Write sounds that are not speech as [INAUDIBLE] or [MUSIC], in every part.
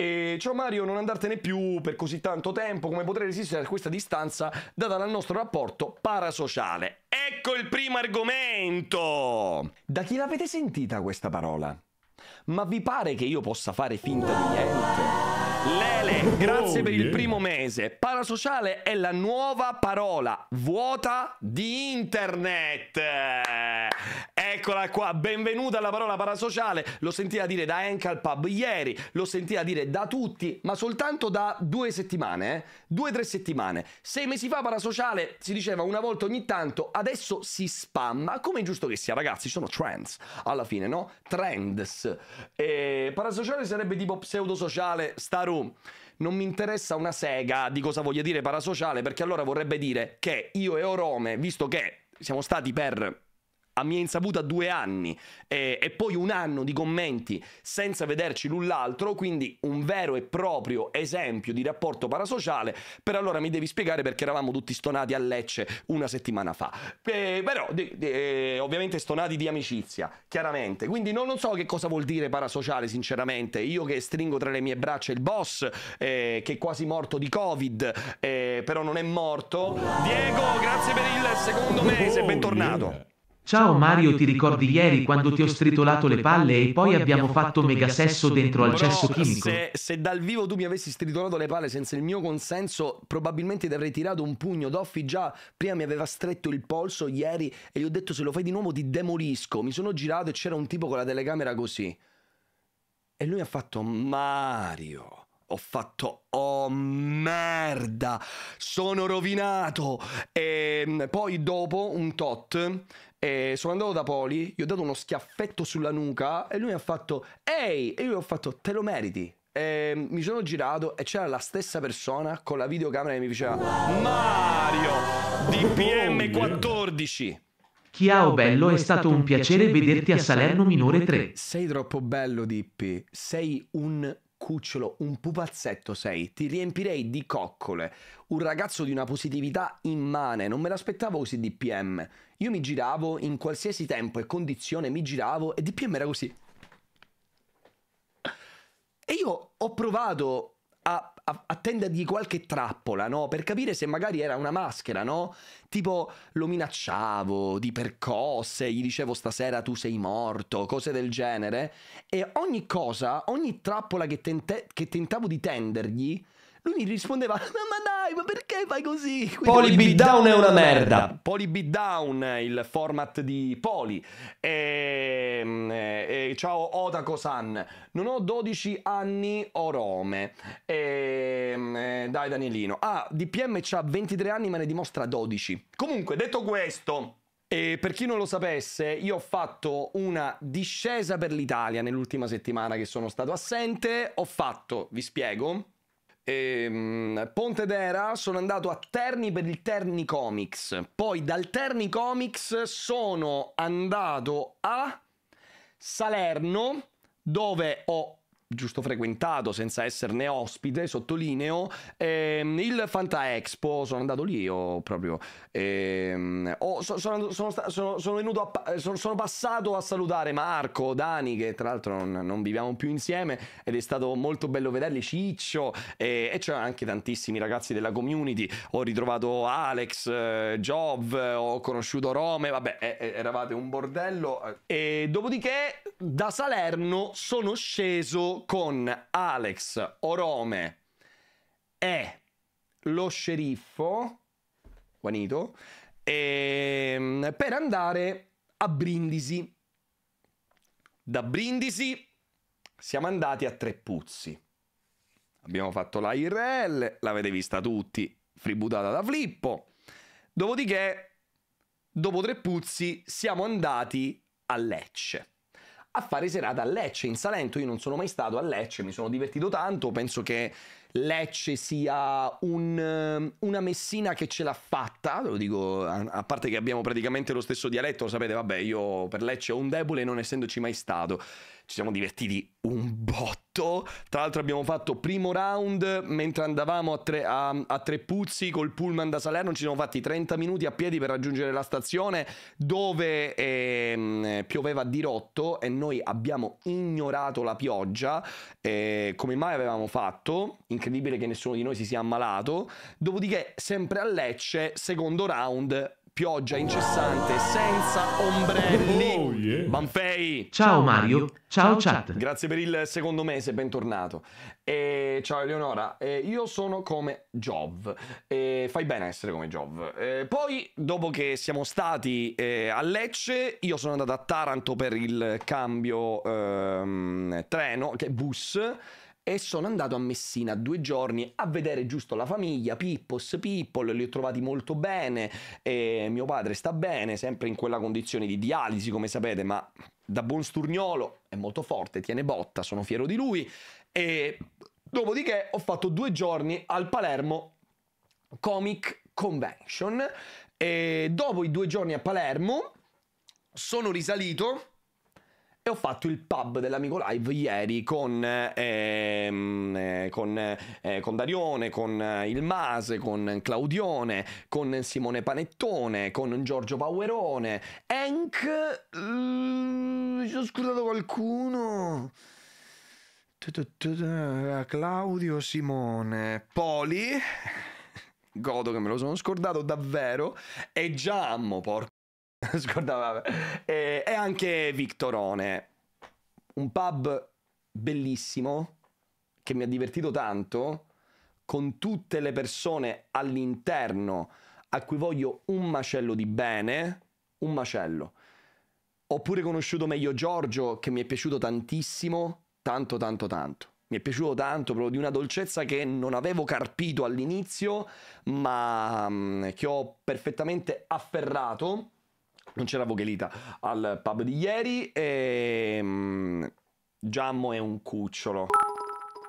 E ciao Mario, non andartene più per così tanto tempo, come potrei resistere a questa distanza data dal nostro rapporto parasociale? Ecco il primo argomento! Da chi l'avete sentita questa parola? Ma vi pare che io possa fare finta di niente? Lele, oh, grazie oh, per yeah. il primo mese. Parasociale è la nuova parola vuota di internet. Eccola qua, benvenuta alla parola parasociale. L'ho sentita dire da Enkel Pub ieri, l'ho sentita dire da tutti, ma soltanto da due settimane, eh? due o tre settimane. Sei mesi fa parasociale si diceva una volta ogni tanto, adesso si spamma, come è giusto che sia ragazzi, sono trends alla fine, no? Trends. E eh, parasociale sarebbe tipo pseudosociale, star Maru, non mi interessa una sega di cosa voglia dire parasociale, perché allora vorrebbe dire che io e Orome, visto che siamo stati per a mia insaputa due anni e, e poi un anno di commenti senza vederci l'un l'altro, quindi un vero e proprio esempio di rapporto parasociale, per allora mi devi spiegare perché eravamo tutti stonati a Lecce una settimana fa. Eh, però, di, di, eh, ovviamente stonati di amicizia, chiaramente. Quindi non, non, so che cosa vuol dire parasociale, sinceramente. Io che stringo tra le mie braccia il boss, eh, che è quasi morto di Covid, eh, però non è morto. Diego, grazie per il secondo mese, oh, bentornato. Ciao Mario, ti ricordi ieri quando ti ho stritolato le palle e poi abbiamo fatto mega sesso dentro al cesso chimico? Se, se dal vivo tu mi avessi stritolato le palle senza il mio consenso, probabilmente ti avrei tirato un pugno. Doffi già prima mi aveva stretto il polso ieri e gli ho detto se lo fai di nuovo ti demolisco. Mi sono girato e c'era un tipo con la telecamera così. E lui ha fatto Mario ho fatto oh merda sono rovinato e ehm, poi dopo un tot e sono andato da Poli, gli ho dato uno schiaffetto sulla nuca e lui mi ha fatto Ehi! E io gli ho fatto te lo meriti. E mi sono girato e c'era la stessa persona con la videocamera che mi diceva Mario DPM 14. Ciao bello, è stato un piacere vederti a Salerno Minore 3. Sei troppo bello, Dippi. Sei un cucciolo, un pupazzetto sei, ti riempirei di coccole, un ragazzo di una positività immane, non me l'aspettavo così DPM. Io mi giravo in qualsiasi tempo e condizione, mi giravo e DPM era così. E io ho provato a, a, a tendergli qualche trappola, no? Per capire se magari era una maschera, no? Tipo lo minacciavo di percosse, gli dicevo stasera tu sei morto, cose del genere. E ogni cosa, ogni trappola che, tente, che tentavo di tendergli, lui mi rispondeva, ma, dai, ma perché fai così? Quindi Poli Beatdown è una merda. Poli Beatdown, il format di Poli. E, ehm, e, eh, eh, ciao Otako-san, non ho 12 anni o Rome. E, ehm, eh, dai Danielino. Ah, DPM ha 23 anni ma ne dimostra 12. Comunque, detto questo... E per chi non lo sapesse, io ho fatto una discesa per l'Italia nell'ultima settimana che sono stato assente. Ho fatto, vi spiego, e, ehm, Ponte d'Era sono andato a Terni per il Terni Comics. Poi dal Terni Comics sono andato a Salerno dove ho giusto frequentato senza esserne ospite, sottolineo, ehm, il Fanta Expo, sono andato lì io proprio, ehm, oh, so, sono, sono, sono, eh, sono, a, sono, passato a salutare Marco, Dani, che tra l'altro non, non viviamo più insieme ed è stato molto bello vederli, Ciccio eh, e c'è anche tantissimi ragazzi della community, ho ritrovato Alex, eh, Jov, ho conosciuto Rome, vabbè, eh, eh eravate un bordello. Eh, e dopodiché da Salerno sono sceso con Alex Orome e lo sceriffo Juanito e, ehm, per andare a Brindisi. Da Brindisi siamo andati a Trepuzzi. Abbiamo fatto la IRL, l'avete vista tutti, fributata da Flippo. Dopodiché, dopo Trepuzzi, siamo andati a Lecce a fare serata a Lecce, in Salento. Io non sono mai stato a Lecce, mi sono divertito tanto, penso che Lecce sia un, ehm, una Messina che ce l'ha fatta, lo dico, a, parte che abbiamo praticamente lo stesso dialetto, lo sapete, vabbè, io per Lecce ho un debole non essendoci mai stato. Ci siamo divertiti un botto, tra l'altro abbiamo fatto primo round mentre andavamo a, tre, a, a Trepuzzi col pullman da Salerno, ci siamo fatti 30 minuti a piedi per raggiungere la stazione dove eh, pioveva a dirotto e noi abbiamo ignorato la pioggia, eh, come mai avevamo fatto? In incredibile che nessuno di noi si sia ammalato. Dopodiché, sempre a Lecce, secondo round, pioggia incessante senza ombrelli. Oh, yeah. Banfei. Ciao, ciao Mario. ciao, ciao chat. Grazie per il secondo mese, bentornato. E, ciao Eleonora, e, io sono come Jov. E, fai bene a essere come Jov. E, poi, dopo che siamo stati eh, a Lecce, io sono andato a Taranto per il cambio ehm, treno, che bus e sono andato a Messina due giorni a vedere giusto la famiglia, Pippos, Pippol, li ho trovati molto bene, mio padre sta bene, sempre in quella condizione di dialisi come sapete, ma da buon sturniolo, è molto forte, tiene botta, sono fiero di lui e dopodiché ho fatto due giorni al Palermo Comic Convention e dopo i due giorni a Palermo sono risalito e ho fatto il pub dell'amico live ieri con, ehm, eh, con, eh, con Darione, con eh, il Mase, con Claudione, con Simone Panettone, con Giorgio Pauerone. Enk... Uh, ci ho scusato qualcuno. Eh, Claudio Simone Poli [LAUGHS] godo che me lo sono scordato davvero e Giammo porco [LAUGHS] Scordavo, e, e, anche Victorone, un pub bellissimo che mi ha divertito tanto, con tutte le persone all'interno a cui voglio un macello di bene, un macello. Ho pure conosciuto meglio Giorgio, che mi è piaciuto tantissimo, tanto, tanto, tanto. Mi è piaciuto tanto, proprio di una dolcezza che non avevo carpito all'inizio, ma mm, che ho perfettamente afferrato non c'era Voghelita al pub di ieri e ehm, Giammo è un cucciolo.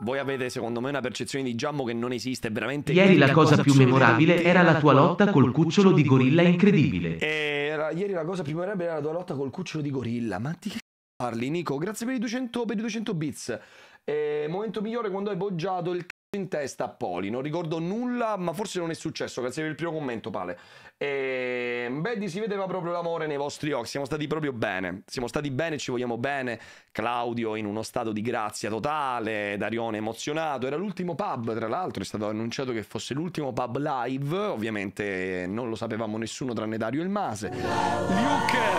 Voi avete secondo me una percezione di Giammo che non esiste, veramente... Ieri la cosa, cosa più memorabile era la tua lotta col cucciolo di gorilla incredibile. Era, ieri la cosa più memorabile era la tua lotta col cucciolo di gorilla, ma di che parli Nico? Grazie per i 200, per i 200 bits. Eh, momento migliore quando hai poggiato il in testa a Poli, non ricordo nulla, ma forse non è successo, grazie per il primo commento Pale. E... Ehm, Betty, si vedeva proprio l'amore nei vostri occhi, siamo stati proprio bene, siamo stati bene, ci vogliamo bene, Claudio in uno stato di grazia totale, Darione emozionato, era l'ultimo pub tra l'altro, è stato annunciato che fosse l'ultimo pub live, ovviamente non lo sapevamo nessuno tranne Dario il Mase. Luke!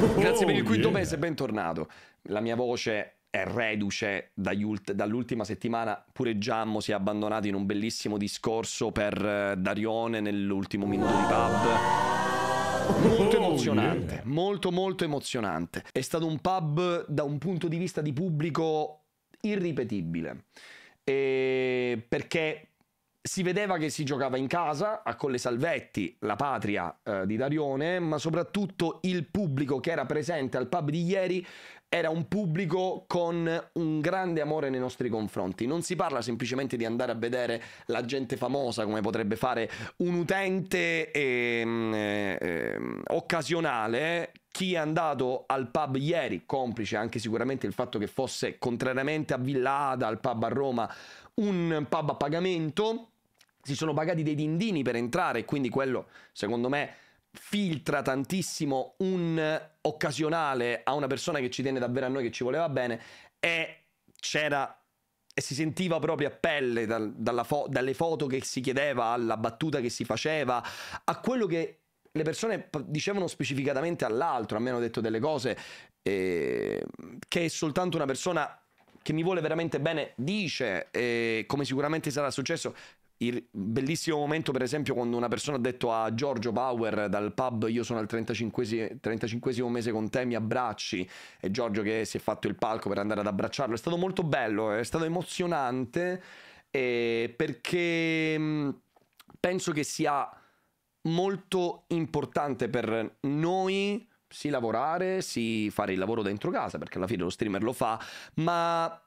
Oh, grazie per il quinto mese, bentornato. La mia voce è reduce dall'ultima settimana. Pure Giammo si è abbandonato in un bellissimo discorso per eh, Darione nell'ultimo minuto di pub. Molto emozionante, molto molto emozionante. È stato un pub da un punto di vista di pubblico irripetibile. E perché si vedeva che si giocava in casa a Colle Salvetti, la patria eh, di Darione, ma soprattutto il pubblico che era presente al pub di ieri era un pubblico con un grande amore nei nostri confronti. Non si parla semplicemente di andare a vedere la gente famosa come potrebbe fare un utente eh, eh, occasionale chi è andato al pub ieri, complice anche sicuramente il fatto che fosse, contrariamente a Villada, al pub a Roma, un pub a pagamento, si sono pagati dei dindini per entrare, quindi quello, secondo me, filtra tantissimo un occasionale a una persona che ci tiene davvero a noi, che ci voleva bene, e c'era e si sentiva proprio a pelle dal, fo- dalle foto che si chiedeva, alla battuta che si faceva, a quello che le persone dicevano specificatamente all'altro, a me hanno detto delle cose eh, che soltanto una persona che mi vuole veramente bene dice, eh, come sicuramente sarà successo, il bellissimo momento, per esempio, quando una persona ha detto a Giorgio Power dal pub: Io sono al 35, mese con te, mi abbracci. E Giorgio che si è fatto il palco per andare ad abbracciarlo. È stato molto bello, è stato emozionante eh, perché mm, penso che sia molto importante per noi. Sì, lavorare, sì, fare il lavoro dentro casa perché alla fine lo streamer lo fa, ma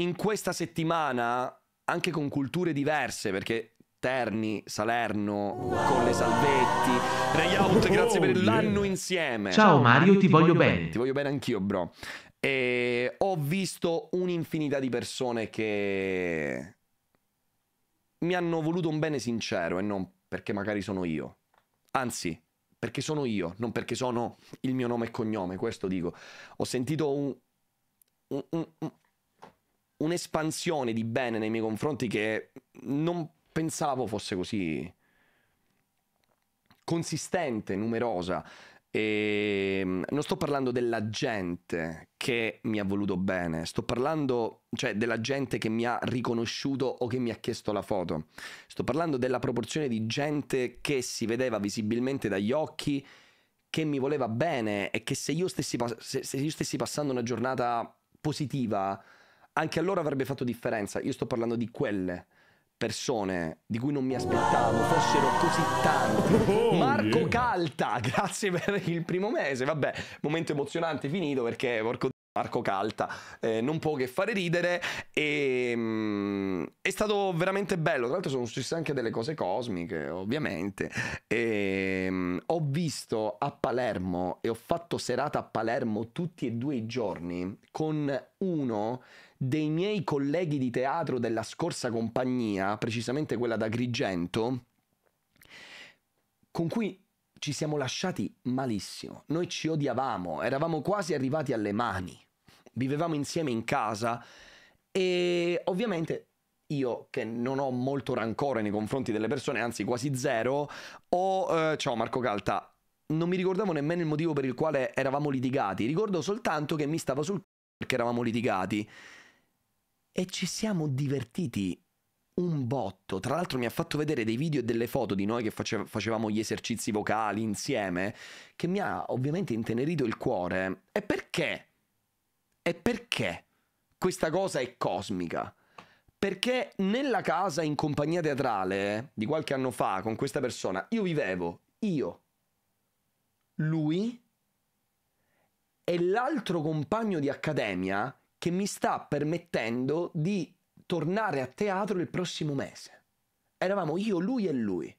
in questa settimana anche con culture diverse, perché Terni, Salerno, wow. con le Salvetti, Rayout, oh, grazie per l'anno insieme. Ciao, Mario, ti, ti voglio, voglio bene. bene. Ti voglio bene anch'io, bro. E ho visto un'infinità di persone che mi hanno voluto un bene sincero e non perché magari sono io. Anzi, perché sono io, non perché sono il mio nome e cognome, questo dico. Ho sentito un, un, un'espansione di bene nei miei confronti che non pensavo fosse così consistente, numerosa. E ehm, non sto parlando della gente che mi ha voluto bene, sto parlando cioè, della gente che mi ha riconosciuto o che mi ha chiesto la foto. Sto parlando della proporzione di gente che si vedeva visibilmente dagli occhi, che mi voleva bene e che se io stessi, se, se io stessi passando una giornata positiva, anche allora avrebbe fatto differenza. Io sto parlando di quelle persone di cui non mi aspettavo fossero così tante. Oh, Marco yeah. Calta, [LAUGHS] grazie per il primo mese. Vabbè, momento emozionante finito perché porco Marco Calta eh, non può che fare ridere e mm, è stato veramente bello. Tra l'altro sono successe anche delle cose cosmiche, ovviamente. E, mm, ho visto a Palermo e ho fatto serata a Palermo tutti e due i giorni con uno dei miei colleghi di teatro della scorsa compagnia, precisamente quella da Grigento, con cui ci siamo lasciati malissimo. Noi ci odiavamo, eravamo quasi arrivati alle mani. Vivevamo insieme in casa e ovviamente io che non ho molto rancore nei confronti delle persone, anzi quasi zero, ho... Eh, ciao Marco Calta, non mi ricordavo nemmeno il motivo per il quale eravamo litigati, ricordo soltanto che mi stava sul c***o perché eravamo litigati e ci siamo divertiti un botto. Tra l'altro mi ha fatto vedere dei video e delle foto di noi che facevamo gli esercizi vocali insieme, che mi ha ovviamente intenerito il cuore. E perché? E perché questa cosa è cosmica? Perché nella casa in compagnia teatrale di qualche anno fa con questa persona io vivevo, io, lui e l'altro compagno di accademia che mi sta permettendo di tornare a teatro il prossimo mese. Eravamo io, lui e lui.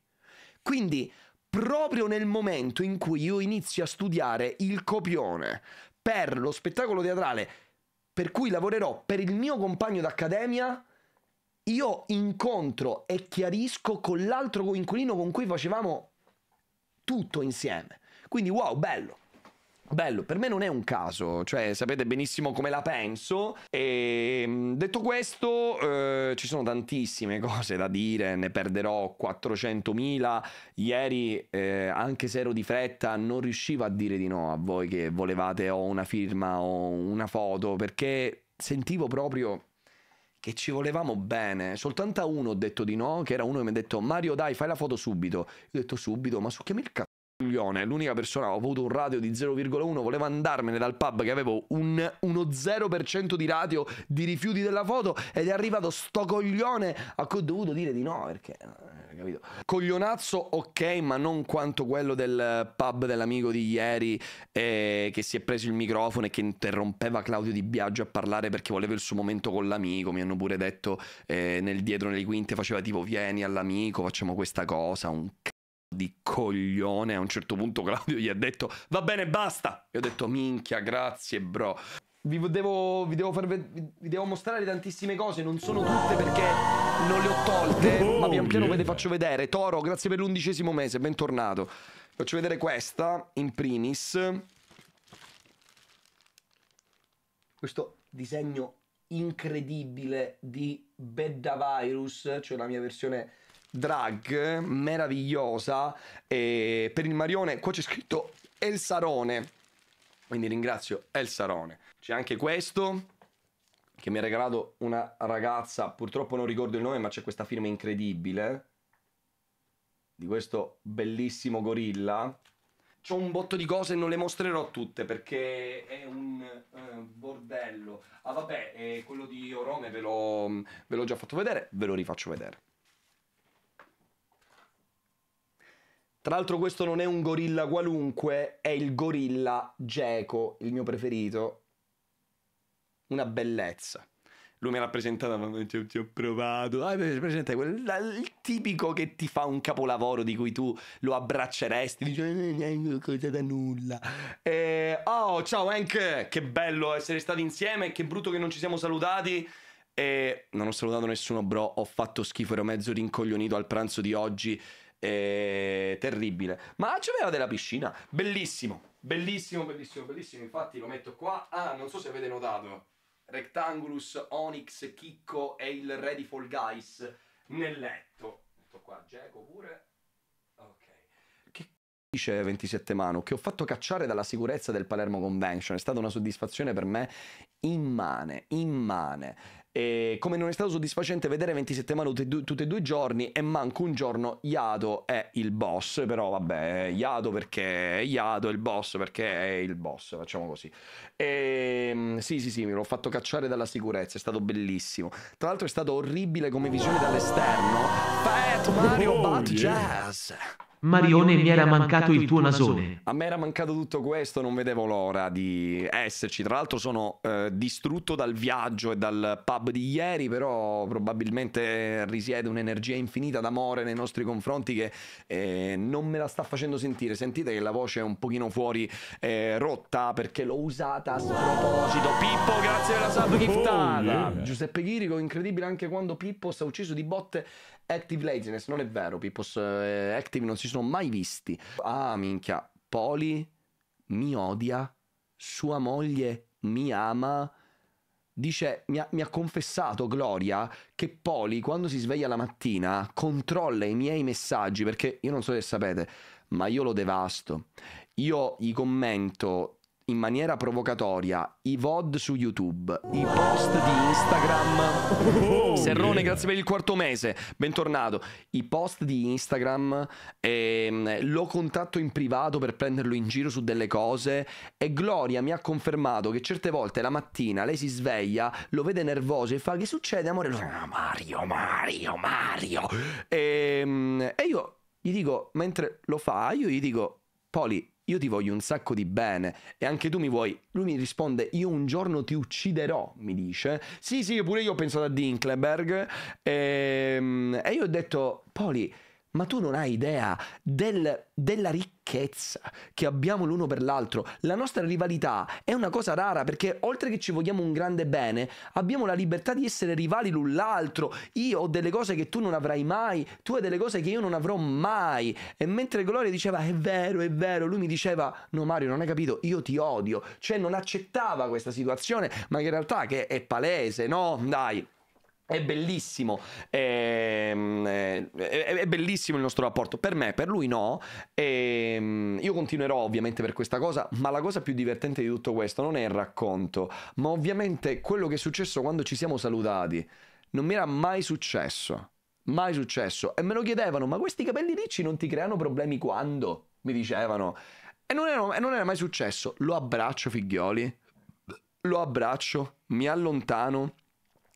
Quindi, proprio nel momento in cui io inizio a studiare il copione per lo spettacolo teatrale per cui lavorerò per il mio compagno d'accademia, io incontro e chiarisco con l'altro coinquilino con cui facevamo tutto insieme. Quindi wow, bello. Bello, per me non è un caso, cioè sapete benissimo come la penso. E ehm, detto questo, eh, ci sono tantissime [LAUGHS] cose da dire, ne perderò 400.000. Ieri, eh, anche se ero di fretta, non riuscivo a dire di no a voi che volevate o una firma o una foto, perché sentivo proprio che ci volevamo bene. Soltanto a uno ho detto di no, che era uno che mi ha detto Mario dai fai la foto subito. Io ho detto subito, ma su che mi il cazzo? coglione, l'unica persona, ho avuto un radio di 0,1, volevo andarmene dal pub che avevo un, uno 0% di radio di rifiuti della foto ed è arrivato sto coglione a cui ho dovuto dire di no perché... Eh, capito? Coglionazzo ok, ma non quanto quello del pub dell'amico di ieri eh, che si è preso il microfono e che interrompeva Claudio Di Biagio a parlare perché voleva il suo momento con l'amico. Mi hanno pure detto eh, nel dietro nelle quinte faceva tipo vieni all'amico, facciamo questa cosa, un cazzo di coglione. A un certo punto Claudio gli ha detto va bene, basta. E ho detto minchia, grazie bro. Vi devo, vi, devo far, vi devo, mostrare tantissime cose, non sono tutte perché non le ho tolte, [LAUGHS] oh, ma pian piano yeah. ve le faccio vedere. Toro, grazie per l'undicesimo mese, bentornato. Faccio vedere questa, in primis. Questo disegno incredibile di Bedda Virus, cioè la mia versione drag meravigliosa e per il Marione. Qua c'è scritto El Sarone. Quindi ringrazio El Sarone. C'è anche questo che mi ha regalato una ragazza, purtroppo non ricordo il nome, ma c'è questa firma incredibile di questo bellissimo gorilla. C'ho un botto di cose e non le mostrerò tutte perché è un eh, bordello. Ah vabbè, quello di Orome mm, ve l'ho già fatto vedere, ve lo rifaccio vedere. Tra l'altro questo non è un gorilla qualunque, è il gorilla geco, il mio preferito. Una bellezza. Lui me l'ha presentata, ma ti, ti ho provato. Ah, presenta quel, il tipico che ti fa un capolavoro di cui tu lo abbracceresti, dice non è cosa da nulla. E, oh, ciao Hank, che bello essere stati insieme, che brutto che non ci siamo salutati. E non ho salutato nessuno, bro. Ho fatto schifo, ero mezzo rincoglionito al pranzo di oggi eh, terribile. Ma c'aveva della piscina, bellissimo, bellissimo, bellissimo, bellissimo. Infatti lo metto qua. Ah, non so se avete notato. Rectangulus, Onyx, Chicco e il re di Fall Guys nel letto. Metto qua Geco pure. Ok. Che dice 27 Mano? Che ho fatto cacciare dalla sicurezza del Palermo Convention. È stata una soddisfazione per me immane, immane. E come non è stato soddisfacente vedere 27 mano tutti e due i giorni e manco un giorno Yado è il boss, però vabbè, Yado perché è Yado, il boss perché è il boss, facciamo così. E, ehm, sì, sì, sì, mi l'ho fatto cacciare dalla sicurezza, è stato bellissimo. Tra l'altro è stato orribile come visione dall'esterno. Fat Mario oh, Bat yeah. Jazz. Marione, mi era mancato il tuo nasone. A me era mancato tutto questo, non vedevo l'ora di esserci. Tra l'altro sono eh, distrutto dal viaggio e dal pub di ieri, però probabilmente risiede un'energia infinita d'amore nei nostri confronti che eh, non me la sta facendo sentire. Sentite che la voce è un pochino fuori eh, rotta perché l'ho usata a proposito. Pippo, grazie della sub oh, giftata. Oh, yeah. Giuseppe Chirico, incredibile anche quando Pippo sta ucciso di botte Active laziness, non è vero, Pippos. Eh, active non si sono mai visti. Ah, minchia. Poli mi odia. Sua moglie mi ama. Dice, mi ha, mi ha, confessato Gloria che Poli quando si sveglia la mattina controlla i miei messaggi perché io non so se sapete, ma io lo devasto. Io gli commento in maniera provocatoria i VOD su YouTube, i post di Instagram. Oh, oh Serrone, grazie per il quarto mese, bentornato. I post di Instagram, ehm, lo contatto in privato per prenderlo in giro su delle cose e Gloria mi ha confermato che certe volte la mattina lei si sveglia, lo vede nervoso e fa che succede amore? Lo fa, ah, Mario, Mario, Mario. E, ehm, e io gli dico, mentre lo fa, io gli dico, Poli, io ti voglio un sacco di bene e anche tu mi vuoi. Lui mi risponde, io un giorno ti ucciderò, mi dice. Sì, sì, pure io ho pensato a Dinkleberg. E, ehm, e io ho detto, Poli ma tu non hai idea del, della ricchezza che abbiamo l'uno per l'altro. La nostra rivalità è una cosa rara perché oltre che ci vogliamo un grande bene, abbiamo la libertà di essere rivali l'un l'altro. Io ho delle cose che tu non avrai mai, tu hai delle cose che io non avrò mai. E mentre Gloria diceva è vero, è vero, lui mi diceva no Mario non hai capito, io ti odio. Cioè non accettava questa situazione, ma in realtà che è palese, no? Dai. È bellissimo, è, ehm, eh, è, è, bellissimo il nostro rapporto. Per me, per lui no. E, ehm, io continuerò ovviamente per questa cosa, ma la cosa più divertente di tutto questo non è il racconto, ma ovviamente quello che è successo quando ci siamo salutati. Non mi era mai successo, mai successo. E me lo chiedevano, ma questi capelli ricci non ti creano problemi quando? Mi dicevano. E non, era, e non era mai successo. Lo abbraccio, figlioli. Lo abbraccio, mi allontano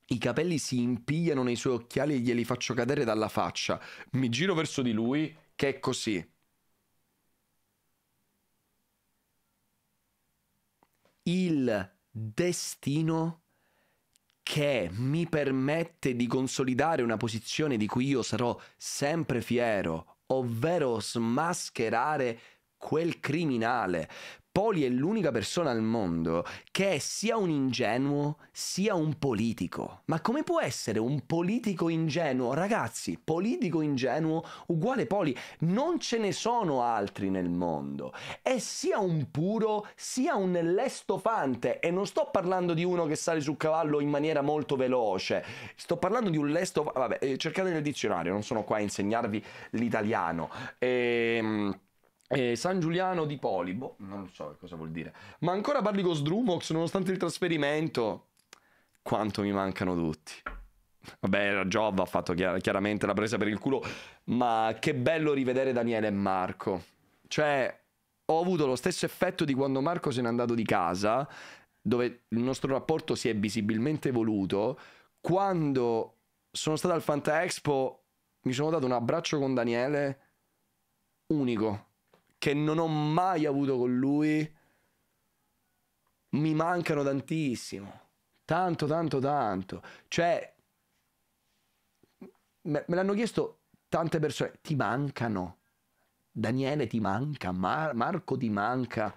i capelli si impigliano nei suoi occhiali e glieli faccio cadere dalla faccia. Mi giro verso di lui, che è così. Il destino che mi permette di consolidare una posizione di cui io sarò sempre fiero, ovvero smascherare quel criminale, Poli è l'unica persona al mondo che è sia un ingenuo sia un politico. Ma come può essere un politico ingenuo? Ragazzi, politico ingenuo uguale Poli, non ce ne sono altri nel mondo. È sia un puro sia un lestofante e non sto parlando di uno che sale sul cavallo in maniera molto veloce. Sto parlando di un lestofante, vabbè, eh, cercate nel dizionario, non sono qua a insegnarvi l'italiano. Ehm eh, San Giuliano di Polibo, non so cosa vuol dire, ma ancora parli con Sdrumox nonostante il trasferimento. Quanto mi mancano tutti. Vabbè, la Giova ha fatto chiar- chiaramente la presa per il culo, ma che bello rivedere Daniele e Marco. Cioè, ho avuto lo stesso effetto di quando Marco se n'è andato di casa, dove il nostro rapporto si è visibilmente evoluto, quando sono stato al Fanta Expo mi sono dato un abbraccio con Daniele unico che non ho mai avuto con lui mi mancano tantissimo. Tanto, tanto, tanto. Cioè, me, me l'hanno chiesto tante persone. Ti mancano. Daniele ti manca, Mar- Marco ti manca.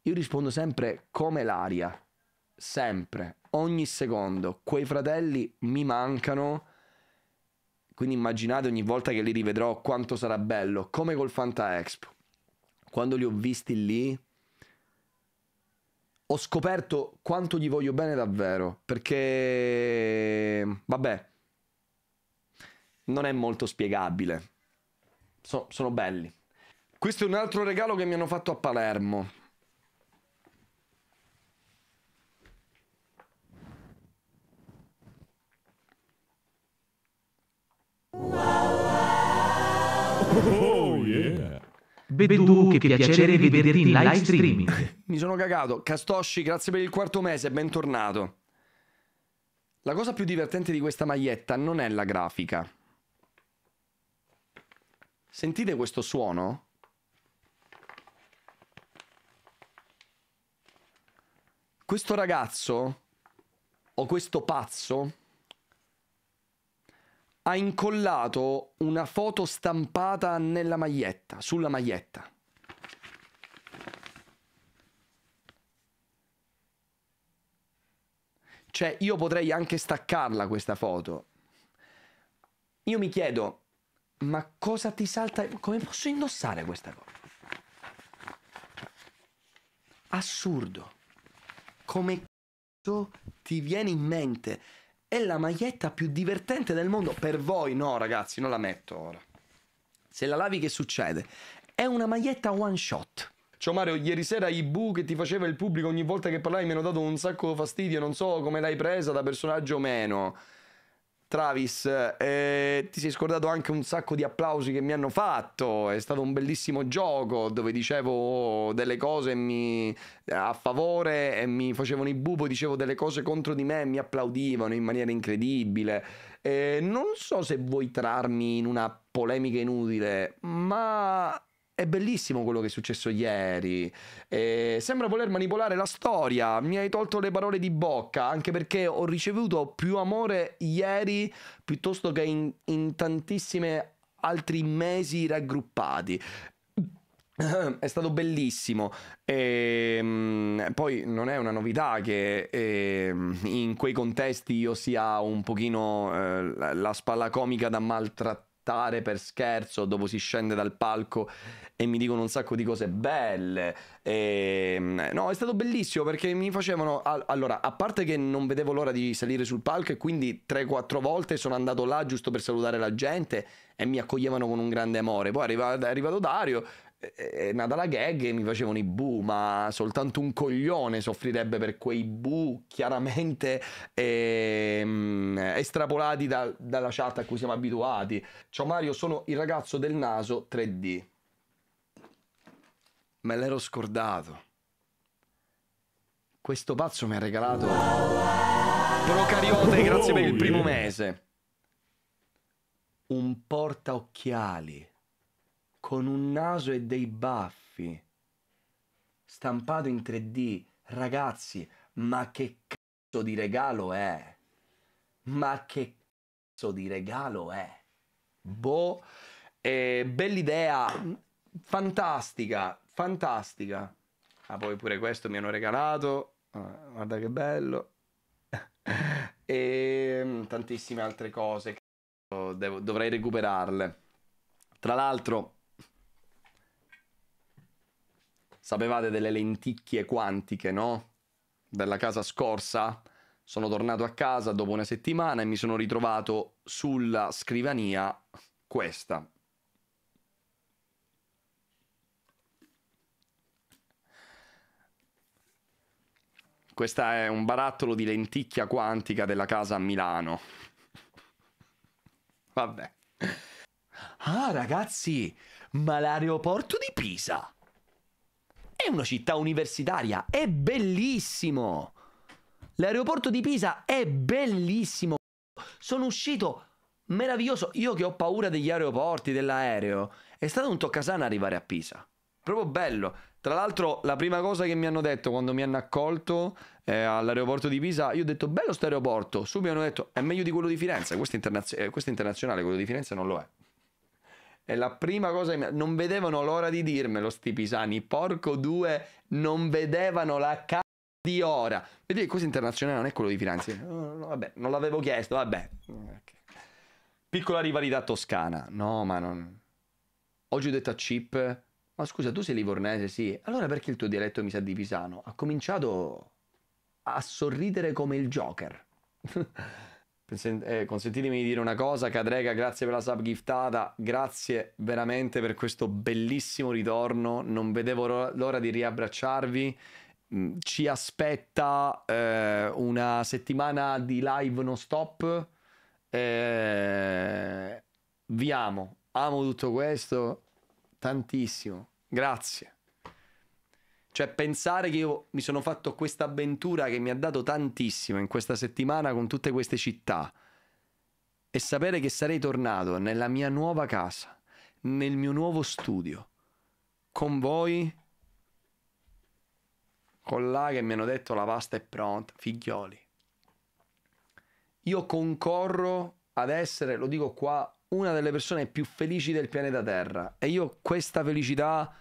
Io rispondo sempre come l'aria. Sempre, ogni secondo. Quei fratelli mi mancano. Quindi immaginate ogni volta che li rivedrò quanto sarà bello, come col Fanta Expo quando li ho visti lì, ho scoperto quanto gli voglio bene davvero, perché, vabbè, non è molto spiegabile. So, sono belli. Questo è un altro regalo che mi hanno fatto a Palermo. Wow. Beddu, che piacere rivederti in live streaming. [LAUGHS] Mi sono cagato. Castosci, grazie per il quarto mese, bentornato. La cosa più divertente di questa maglietta non è la grafica. Sentite questo suono? Questo ragazzo o questo pazzo ha incollato una foto stampata nella maglietta, sulla maglietta. Cioè, io potrei anche staccarla questa foto. Io mi chiedo, ma cosa ti salta? Come posso indossare questa cosa? Assurdo. Come c***o ti viene in mente è la maglietta più divertente del mondo. Per voi no, ragazzi, non la metto ora. Se la lavi che succede? È una maglietta one shot. Ciao Mario, ieri sera i bu che ti faceva il pubblico ogni volta che parlavi mi hanno dato un sacco di fastidio, non so come l'hai presa da personaggio o meno. Travis, eh, ti sei scordato anche un sacco di applausi che mi hanno fatto, è stato un bellissimo gioco dove dicevo delle cose mi... a favore e mi facevano i bubo, dicevo delle cose contro di me e mi applaudivano in maniera incredibile. Eh, non so se vuoi trarmi in una polemica inutile, ma è bellissimo quello che è successo ieri. Eh, sembra voler manipolare la storia. Mi hai tolto le parole di bocca, anche perché ho ricevuto più amore ieri piuttosto che in, in tantissimi altri mesi raggruppati. [CLEARS THROAT] È stato bellissimo. E, ehm, poi non è una novità che eh, in quei contesti io sia un pochino eh, la spalla comica da maltrattare cantare per scherzo, dopo si scende dal palco e mi dicono un sacco di cose belle. E... Ehm, no, è stato bellissimo perché mi facevano... Allora, a parte che non vedevo l'ora di salire sul palco e quindi 3-4 volte sono andato là giusto per salutare la gente e mi accoglievano con un grande amore. Poi è arrivato, è arrivato Dario eh, eh, è nata la gag e mi facevano i bu, ma soltanto un coglione soffrirebbe per quei bu chiaramente ehm, estrapolati da, dalla chat a cui siamo abituati. Ciao Mario, sono il ragazzo del naso 3D. Me l'ero scordato. Questo pazzo mi ha regalato Procariote, grazie per il primo mese. Un portaocchiali con un naso e dei baffi, stampato in 3D. Ragazzi, ma che cazzo di regalo è? Ma che cazzo di regalo è? Boh, eh, bell'idea, fantastica, fantastica. Ah, poi pure questo mi hanno regalato, ah, guarda che bello. [LAUGHS] e ehm, tantissime altre cose, devo, dovrei recuperarle. Tra l'altro, Sapevate delle lenticchie quantiche, no? Della casa scorsa? Sono tornato a casa dopo una settimana e mi sono ritrovato sulla scrivania questa. Questa è un barattolo di lenticchia quantica della casa a Milano. Vabbè. Ah, ragazzi, ma l'aeroporto di Pisa è una città universitaria, è bellissimo. L'aeroporto di Pisa è bellissimo. Sono uscito meraviglioso. Io che ho paura degli aeroporti, dell'aereo. È stato un toccasana arrivare a Pisa. Proprio bello. Tra l'altro, la prima cosa che mi hanno detto quando mi hanno accolto eh, all'aeroporto di Pisa, io ho detto bello sto aeroporto. Subito mi hanno detto è meglio di quello di Firenze. Questo, internazio- eh, questo è internazionale, quello di Firenze non lo è. È la prima cosa che mi... Non vedevano l'ora di dirmelo, sti pisani. Porco due, non vedevano la c***o di ora. Vedi che questo internazionale non è quello di Firenze. No, vabbè, non l'avevo chiesto, vabbè. Okay. Piccola rivalità toscana. No, ma non... Oggi ho detto a Chip... Ma scusa, tu sei livornese, sì. Allora perché il tuo dialetto mi sa di Pisano? Ha cominciato a sorridere come il Joker. [LAUGHS] Eh, consentitemi di dire una cosa, Cadrega, grazie per la sub giftata, grazie veramente per questo bellissimo ritorno, non vedevo l'ora di riabbracciarvi. Mm, ci aspetta eh, una settimana di live non stop. Eh, vi amo, amo tutto questo tantissimo. Grazie. Cioè, pensare che io mi sono fatto questa avventura che mi ha dato tantissimo in questa settimana con tutte queste città e sapere che sarei tornato nella mia nuova casa, nel mio nuovo studio, con voi, con là che mi hanno detto la pasta è pronta, figlioli. Io concorro ad essere, lo dico qua, una delle persone più felici del pianeta Terra e io questa felicità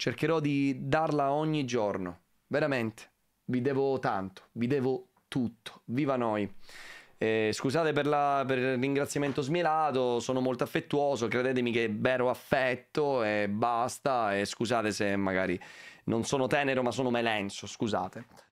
cercherò di darla ogni giorno, veramente, vi devo tanto, vi devo tutto, viva noi. Eh, scusate per, la, per, il ringraziamento smielato, sono molto affettuoso, credetemi che è vero affetto e basta, e scusate se magari non sono tenero ma sono melenso, scusate.